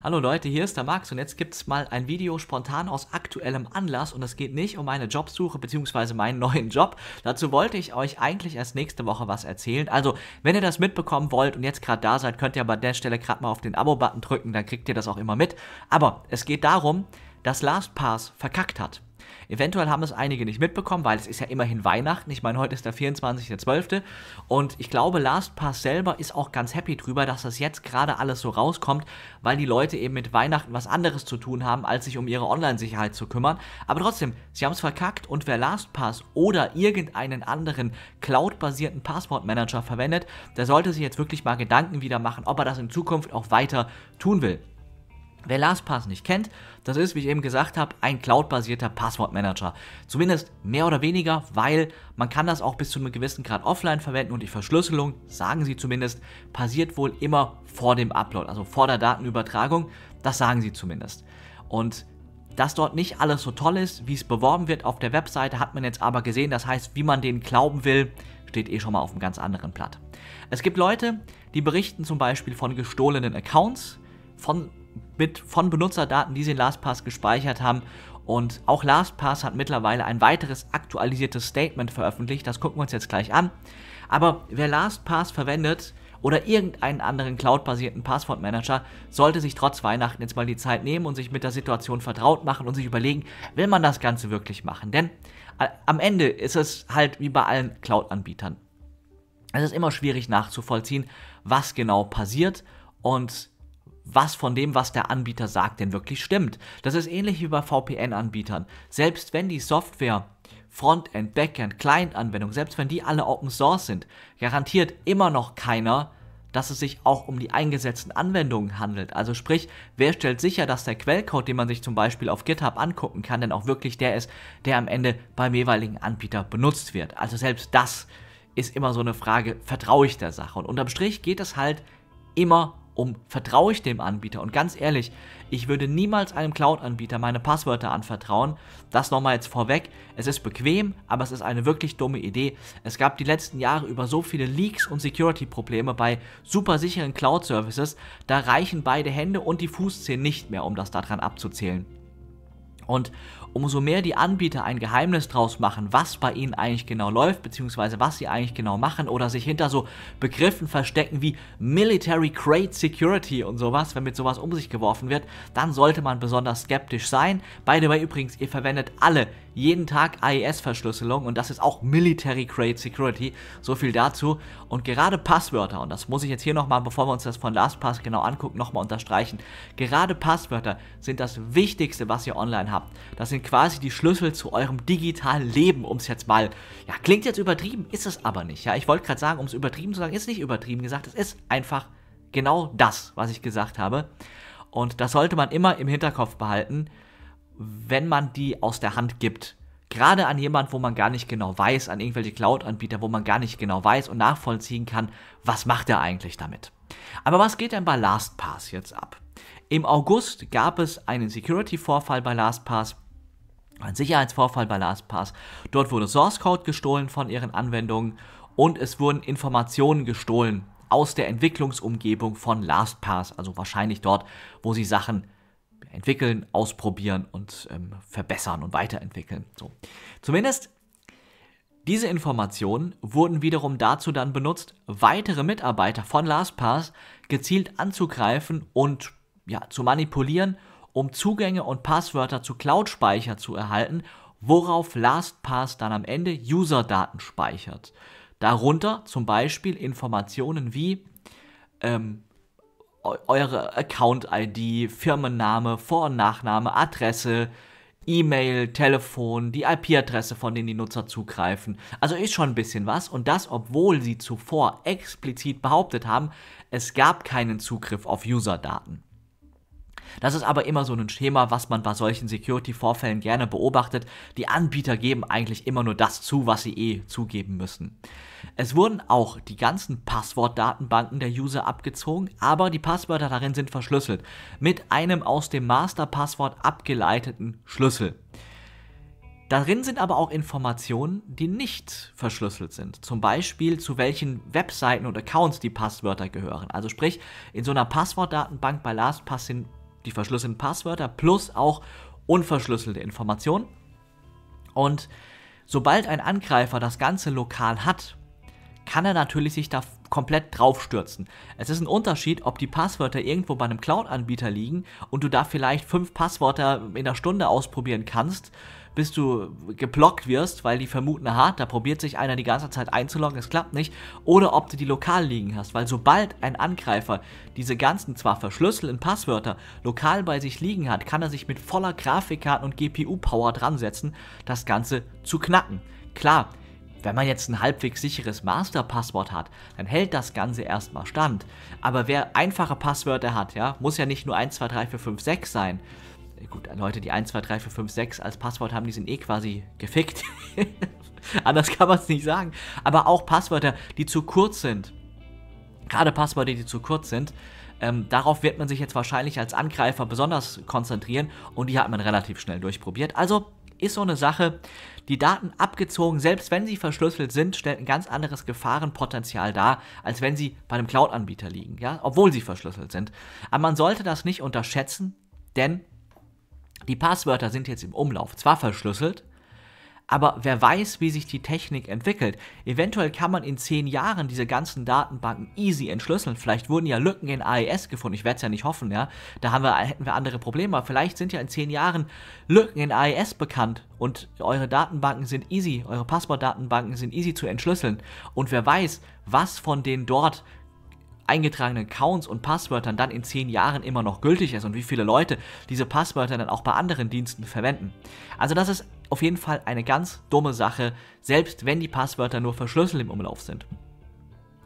Hallo Leute, hier ist der Max und jetzt gibt's mal ein Video spontan aus aktuellem Anlass und es geht nicht um meine Jobsuche bzw. meinen neuen Job. Dazu wollte ich euch eigentlich erst nächste Woche was erzählen. Also, wenn ihr das mitbekommen wollt und jetzt gerade da seid, könnt ihr aber an der Stelle gerade mal auf den Abo-Button drücken, dann kriegt ihr das auch immer mit. Aber es geht darum, dass LastPass verkackt hat. Eventuell haben es einige nicht mitbekommen, weil es ist ja immerhin Weihnachten. Ich meine, heute ist der 24.12. Und ich glaube, LastPass selber ist auch ganz happy drüber, dass das jetzt gerade alles so rauskommt, weil die Leute eben mit Weihnachten was anderes zu tun haben, als sich um ihre Online-Sicherheit zu kümmern. Aber trotzdem, sie haben es verkackt und wer LastPass oder irgendeinen anderen cloud-basierten Passwortmanager verwendet, der sollte sich jetzt wirklich mal Gedanken wieder machen, ob er das in Zukunft auch weiter tun will. Wer LastPass nicht kennt, das ist, wie ich eben gesagt habe, ein cloud-basierter Passwortmanager. Zumindest mehr oder weniger, weil man kann das auch bis zu einem gewissen Grad offline verwenden und die Verschlüsselung, sagen sie zumindest, passiert wohl immer vor dem Upload, also vor der Datenübertragung. Das sagen sie zumindest. Und dass dort nicht alles so toll ist, wie es beworben wird auf der Webseite, hat man jetzt aber gesehen. Das heißt, wie man denen glauben will, steht eh schon mal auf einem ganz anderen Blatt. Es gibt Leute, die berichten zum Beispiel von gestohlenen Accounts, von mit von Benutzerdaten, die sie in LastPass gespeichert haben. Und auch LastPass hat mittlerweile ein weiteres aktualisiertes Statement veröffentlicht. Das gucken wir uns jetzt gleich an. Aber wer LastPass verwendet oder irgendeinen anderen cloud-basierten Passwortmanager, sollte sich trotz Weihnachten jetzt mal die Zeit nehmen und sich mit der Situation vertraut machen und sich überlegen, will man das Ganze wirklich machen? Denn äh, am Ende ist es halt wie bei allen Cloud-Anbietern. Es ist immer schwierig nachzuvollziehen, was genau passiert und was von dem, was der Anbieter sagt, denn wirklich stimmt. Das ist ähnlich wie bei VPN-Anbietern. Selbst wenn die Software Frontend, Backend, Client-Anwendung, selbst wenn die alle Open Source sind, garantiert immer noch keiner, dass es sich auch um die eingesetzten Anwendungen handelt. Also sprich, wer stellt sicher, dass der Quellcode, den man sich zum Beispiel auf GitHub angucken kann, denn auch wirklich der ist, der am Ende beim jeweiligen Anbieter benutzt wird. Also selbst das ist immer so eine Frage, vertraue ich der Sache? Und unterm Strich geht es halt immer um vertraue ich dem Anbieter. Und ganz ehrlich, ich würde niemals einem Cloud-Anbieter meine Passwörter anvertrauen. Das nochmal jetzt vorweg. Es ist bequem, aber es ist eine wirklich dumme Idee. Es gab die letzten Jahre über so viele Leaks und Security-Probleme bei super sicheren Cloud-Services, da reichen beide Hände und die Fußzehen nicht mehr, um das daran abzuzählen. Und umso mehr die Anbieter ein Geheimnis draus machen, was bei ihnen eigentlich genau läuft, beziehungsweise was sie eigentlich genau machen oder sich hinter so Begriffen verstecken wie Military Crate Security und sowas, wenn mit sowas um sich geworfen wird, dann sollte man besonders skeptisch sein. By the way übrigens, ihr verwendet alle jeden Tag AES-Verschlüsselung und das ist auch Military Crate Security. So viel dazu. Und gerade Passwörter, und das muss ich jetzt hier nochmal, bevor wir uns das von LastPass genau angucken, nochmal unterstreichen. Gerade Passwörter sind das Wichtigste, was ihr online habt. Das sind sind quasi die Schlüssel zu eurem digitalen Leben, um es jetzt mal, ja, klingt jetzt übertrieben, ist es aber nicht. Ja, ich wollte gerade sagen, um es übertrieben zu sagen, ist nicht übertrieben gesagt, es ist einfach genau das, was ich gesagt habe. Und das sollte man immer im Hinterkopf behalten, wenn man die aus der Hand gibt. Gerade an jemanden, wo man gar nicht genau weiß, an irgendwelche Cloud-Anbieter, wo man gar nicht genau weiß und nachvollziehen kann, was macht er eigentlich damit. Aber was geht denn bei LastPass jetzt ab? Im August gab es einen Security-Vorfall bei LastPass, ein Sicherheitsvorfall bei LastPass. Dort wurde Source Code gestohlen von ihren Anwendungen und es wurden Informationen gestohlen aus der Entwicklungsumgebung von LastPass, also wahrscheinlich dort, wo sie Sachen entwickeln, ausprobieren und ähm, verbessern und weiterentwickeln. So. Zumindest diese Informationen wurden wiederum dazu dann benutzt, weitere Mitarbeiter von LastPass gezielt anzugreifen und ja, zu manipulieren um Zugänge und Passwörter zu Cloud-Speicher zu erhalten, worauf LastPass dann am Ende User-Daten speichert. Darunter zum Beispiel Informationen wie ähm, eure Account-ID, Firmenname, Vor- und Nachname, Adresse, E-Mail, Telefon, die IP-Adresse, von denen die Nutzer zugreifen. Also ist schon ein bisschen was. Und das, obwohl sie zuvor explizit behauptet haben, es gab keinen Zugriff auf User-Daten. Das ist aber immer so ein Schema, was man bei solchen Security-Vorfällen gerne beobachtet. Die Anbieter geben eigentlich immer nur das zu, was sie eh zugeben müssen. Es wurden auch die ganzen Passwortdatenbanken der User abgezogen, aber die Passwörter darin sind verschlüsselt mit einem aus dem Master-Passwort abgeleiteten Schlüssel. Darin sind aber auch Informationen, die nicht verschlüsselt sind. Zum Beispiel zu welchen Webseiten und Accounts die Passwörter gehören. Also sprich, in so einer Passwortdatenbank bei LastPass sind die verschlüsselten Passwörter plus auch unverschlüsselte Informationen. Und sobald ein Angreifer das ganze lokal hat, kann er natürlich sich da komplett draufstürzen. Es ist ein Unterschied, ob die Passwörter irgendwo bei einem Cloud-Anbieter liegen und du da vielleicht fünf Passwörter in der Stunde ausprobieren kannst bis du geblockt wirst, weil die vermuten hart, da probiert sich einer die ganze Zeit einzuloggen, es klappt nicht, oder ob du die lokal liegen hast, weil sobald ein Angreifer diese ganzen zwar verschlüsselten Passwörter lokal bei sich liegen hat, kann er sich mit voller Grafikkarten und GPU-Power dran setzen, das Ganze zu knacken. Klar, wenn man jetzt ein halbwegs sicheres Master-Passwort hat, dann hält das Ganze erstmal stand. Aber wer einfache Passwörter hat, ja, muss ja nicht nur 1, 2, 3, 4, 5, 6 sein, äh, gut, Leute, die 1, 2, 3, 4, 5, 6 als Passwort haben, die sind eh quasi gefickt. Anders kann man es nicht sagen. Aber auch Passwörter, die zu kurz sind. Gerade Passwörter, die zu kurz sind. Ähm, darauf wird man sich jetzt wahrscheinlich als Angreifer besonders konzentrieren und die hat man relativ schnell durchprobiert. Also ist so eine Sache, die Daten abgezogen, selbst wenn sie verschlüsselt sind, stellt ein ganz anderes Gefahrenpotenzial dar, als wenn sie bei einem Cloud-Anbieter liegen, ja, obwohl sie verschlüsselt sind. Aber man sollte das nicht unterschätzen, denn die Passwörter sind jetzt im Umlauf, zwar verschlüsselt, aber wer weiß, wie sich die Technik entwickelt. Eventuell kann man in zehn Jahren diese ganzen Datenbanken easy entschlüsseln. Vielleicht wurden ja Lücken in AES gefunden. Ich werde es ja nicht hoffen, ja. Da haben wir, hätten wir andere Probleme. Aber vielleicht sind ja in zehn Jahren Lücken in AES bekannt. Und eure Datenbanken sind easy. Eure Passwortdatenbanken sind easy zu entschlüsseln. Und wer weiß, was von den dort eingetragenen Accounts und Passwörtern dann in zehn Jahren immer noch gültig ist und wie viele Leute diese Passwörter dann auch bei anderen Diensten verwenden. Also das ist auf jeden Fall eine ganz dumme Sache, selbst wenn die Passwörter nur verschlüsselt im Umlauf sind.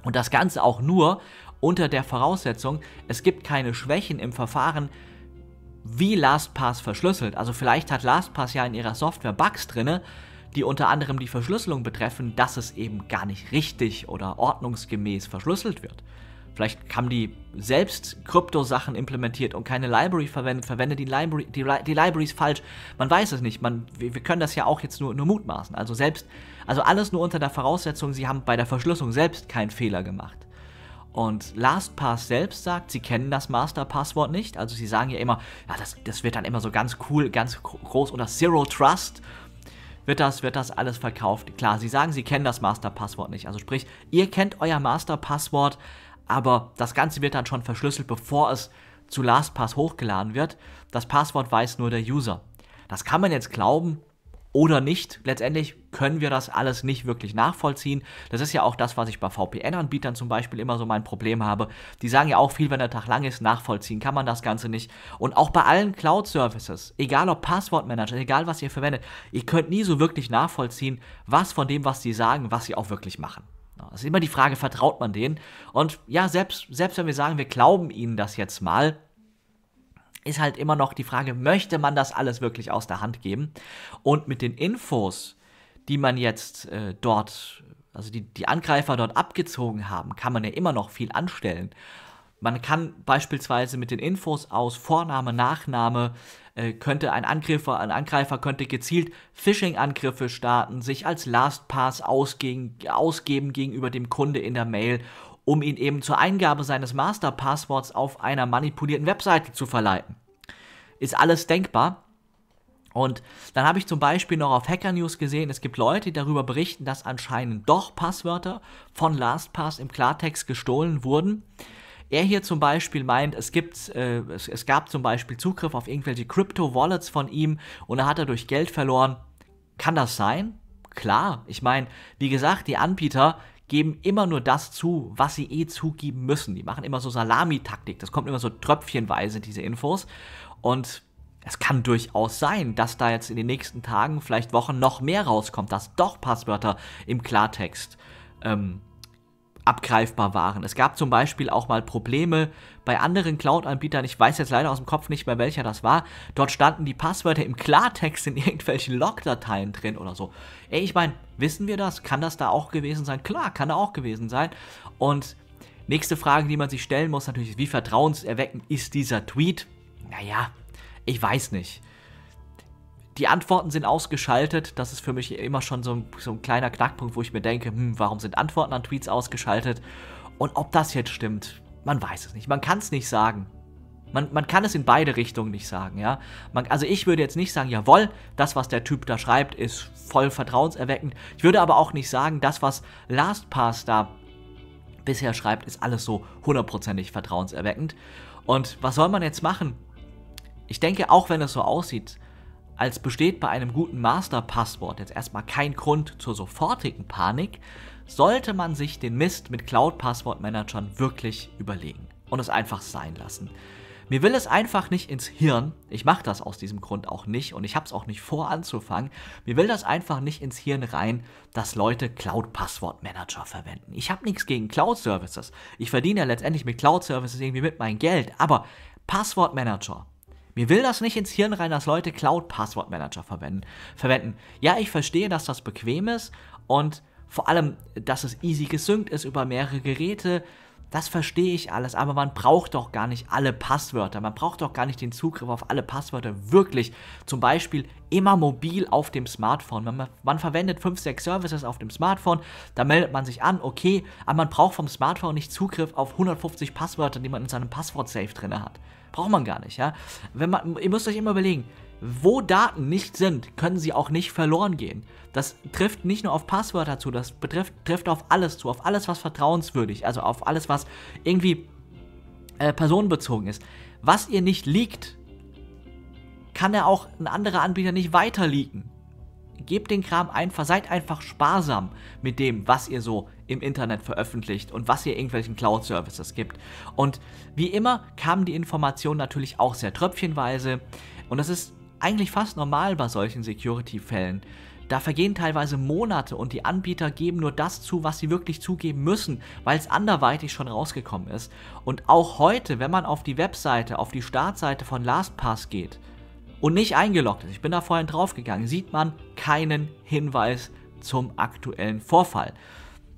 Und das Ganze auch nur unter der Voraussetzung, es gibt keine Schwächen im Verfahren, wie LastPass verschlüsselt. Also vielleicht hat LastPass ja in ihrer Software Bugs drinne, die unter anderem die Verschlüsselung betreffen, dass es eben gar nicht richtig oder ordnungsgemäß verschlüsselt wird. Vielleicht haben die selbst Krypto-Sachen implementiert und keine Library verwendet, verwendet die, Library, die, die Libraries falsch. Man weiß es nicht. Man, wir, können das ja auch jetzt nur, nur mutmaßen. Also selbst, also alles nur unter der Voraussetzung, sie haben bei der Verschlüsselung selbst keinen Fehler gemacht. Und LastPass selbst sagt, sie kennen das Master-Passwort nicht. Also sie sagen ja immer, ja, das, das wird dann immer so ganz cool, ganz groß unter Zero Trust wird das, wird das alles verkauft. Klar, sie sagen, sie kennen das Masterpasswort nicht. Also sprich, ihr kennt euer Masterpasswort, aber das Ganze wird dann schon verschlüsselt, bevor es zu LastPass hochgeladen wird. Das Passwort weiß nur der User. Das kann man jetzt glauben oder nicht. Letztendlich können wir das alles nicht wirklich nachvollziehen. Das ist ja auch das, was ich bei VPN-Anbietern zum Beispiel immer so mein Problem habe. Die sagen ja auch viel, wenn der Tag lang ist, nachvollziehen kann man das Ganze nicht. Und auch bei allen Cloud-Services, egal ob Passwortmanager, egal was ihr verwendet, ihr könnt nie so wirklich nachvollziehen, was von dem, was die sagen, was sie auch wirklich machen. Es genau, ist immer die Frage, vertraut man denen? Und ja, selbst, selbst wenn wir sagen, wir glauben ihnen das jetzt mal, ist halt immer noch die Frage, möchte man das alles wirklich aus der Hand geben? Und mit den Infos, die man jetzt äh, dort, also die, die Angreifer dort abgezogen haben, kann man ja immer noch viel anstellen. Man kann beispielsweise mit den Infos aus Vorname, Nachname äh, könnte ein Angreifer, ein Angreifer könnte gezielt Phishing-Angriffe starten, sich als Lastpass ausgegen, ausgeben gegenüber dem Kunde in der Mail, um ihn eben zur Eingabe seines Masterpassworts auf einer manipulierten Webseite zu verleiten. Ist alles denkbar. Und dann habe ich zum Beispiel noch auf Hacker News gesehen, es gibt Leute, die darüber berichten, dass anscheinend doch Passwörter von LastPass im Klartext gestohlen wurden er hier zum Beispiel meint, es gibt, äh, es, es gab zum Beispiel Zugriff auf irgendwelche Crypto-Wallets von ihm und er hat dadurch Geld verloren. Kann das sein? Klar, ich meine, wie gesagt, die Anbieter geben immer nur das zu, was sie eh zugeben müssen. Die machen immer so Salamitaktik, das kommt immer so tröpfchenweise, diese Infos. Und es kann durchaus sein, dass da jetzt in den nächsten Tagen, vielleicht Wochen noch mehr rauskommt, dass doch Passwörter im Klartext ähm, abgreifbar waren. Es gab zum Beispiel auch mal Probleme bei anderen Cloud-Anbietern, ich weiß jetzt leider aus dem Kopf nicht mehr, welcher das war. Dort standen die Passwörter im Klartext in irgendwelchen Log-Dateien drin oder so. Ey, ich meine, wissen wir das? Kann das da auch gewesen sein? Klar, kann da auch gewesen sein. Und nächste Frage, die man sich stellen muss natürlich, wie vertrauenserweckend ist dieser Tweet? Naja, ich weiß nicht die Antworten sind ausgeschaltet. Das ist für mich immer schon so ein, so ein kleiner Knackpunkt, wo ich mir denke, hm, warum sind Antworten an Tweets ausgeschaltet? Und ob das jetzt stimmt, man weiß es nicht. Man kann es nicht sagen. Man, man kann es in beide Richtungen nicht sagen, ja. Man, also ich würde jetzt nicht sagen, jawohl, das, was der Typ da schreibt, ist voll vertrauenserweckend. Ich würde aber auch nicht sagen, das, was LastPass da bisher schreibt, ist alles so hundertprozentig vertrauenserweckend. Und was soll man jetzt machen? Ich denke, auch wenn es so aussieht, als besteht bei einem guten Masterpasswort jetzt erstmal kein Grund zur sofortigen Panik, sollte man sich den Mist mit Cloud-Passwort-Managern wirklich überlegen und es einfach sein lassen. Mir will es einfach nicht ins Hirn, ich mache das aus diesem Grund auch nicht und ich habe es auch nicht vor anzufangen, mir will das einfach nicht ins Hirn rein, dass Leute Cloud-Passwort-Manager verwenden. Ich habe nichts gegen Cloud-Services. Ich verdiene ja letztendlich mit Cloud-Services irgendwie mit mein Geld, aber Passwort-Manager, mir will das nicht ins Hirn rein, dass Leute Cloud-Passwortmanager verwenden. verwenden. Ja, ich verstehe, dass das bequem ist und vor allem, dass es easy gesynkt ist über mehrere Geräte. Das verstehe ich alles, aber man braucht doch gar nicht alle Passwörter. Man braucht doch gar nicht den Zugriff auf alle Passwörter. Wirklich. Zum Beispiel immer mobil auf dem Smartphone. Man, man verwendet 5, 6 Services auf dem Smartphone. Da meldet man sich an, okay. Aber man braucht vom Smartphone nicht Zugriff auf 150 Passwörter, die man in seinem Passwort-Safe drin hat. Braucht man gar nicht, ja. Wenn man, ihr müsst euch immer überlegen, wo Daten nicht sind, können sie auch nicht verloren gehen. Das trifft nicht nur auf Passwörter zu, das betrifft, trifft auf alles zu, auf alles, was vertrauenswürdig, also auf alles, was irgendwie äh, personenbezogen ist. Was ihr nicht liegt, kann er auch ein anderer Anbieter nicht weiter weiterleaken gebt den Kram einfach, seid einfach sparsam mit dem, was ihr so im Internet veröffentlicht und was ihr irgendwelchen Cloud-Services gibt. Und wie immer kamen die Informationen natürlich auch sehr tröpfchenweise und das ist eigentlich fast normal bei solchen Security-Fällen. Da vergehen teilweise Monate und die Anbieter geben nur das zu, was sie wirklich zugeben müssen, weil es anderweitig schon rausgekommen ist. Und auch heute, wenn man auf die Webseite, auf die Startseite von LastPass geht, und nicht eingeloggt ist, ich bin da vorhin draufgegangen, sieht man keinen Hinweis zum aktuellen Vorfall.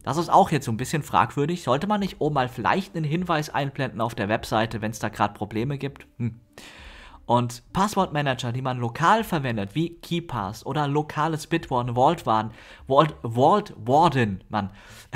Das ist auch jetzt so ein bisschen fragwürdig. Sollte man nicht oben mal vielleicht einen Hinweis einblenden auf der Webseite, wenn es da gerade Probleme gibt? Hm. Und Passwortmanager, die man lokal verwendet, wie KeyPass oder lokales Bitwarden, Vault Warden, Vault, Vault Warden, Mann,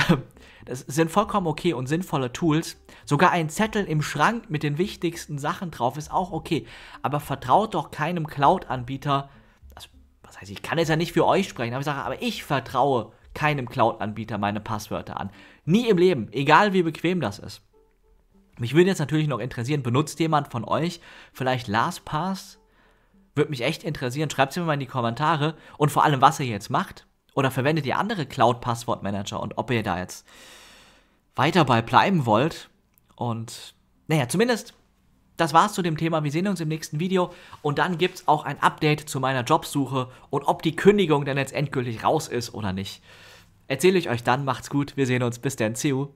Das sind vollkommen okay und sinnvolle Tools. Sogar ein Zettel im Schrank mit den wichtigsten Sachen drauf ist auch okay. Aber vertraut doch keinem Cloud-Anbieter. Also, was heißt, ich kann jetzt ja nicht für euch sprechen, aber ich sage, aber ich vertraue keinem Cloud-Anbieter meine Passwörter an. Nie im Leben, egal wie bequem das ist. Mich würde jetzt natürlich noch interessieren, benutzt jemand von euch vielleicht LastPass? Würde mich echt interessieren. Schreibt es mir mal in die Kommentare. Und vor allem, was ihr jetzt macht. Oder verwendet ihr andere cloud passwort manager und ob ihr da jetzt weiter bei bleiben wollt. Und naja, zumindest das war's zu dem Thema. Wir sehen uns im nächsten Video und dann gibt's auch ein Update zu meiner Jobsuche und ob die Kündigung denn jetzt endgültig raus ist oder nicht. Erzähle ich euch dann. Macht's gut. Wir sehen uns. Bis dann. See you.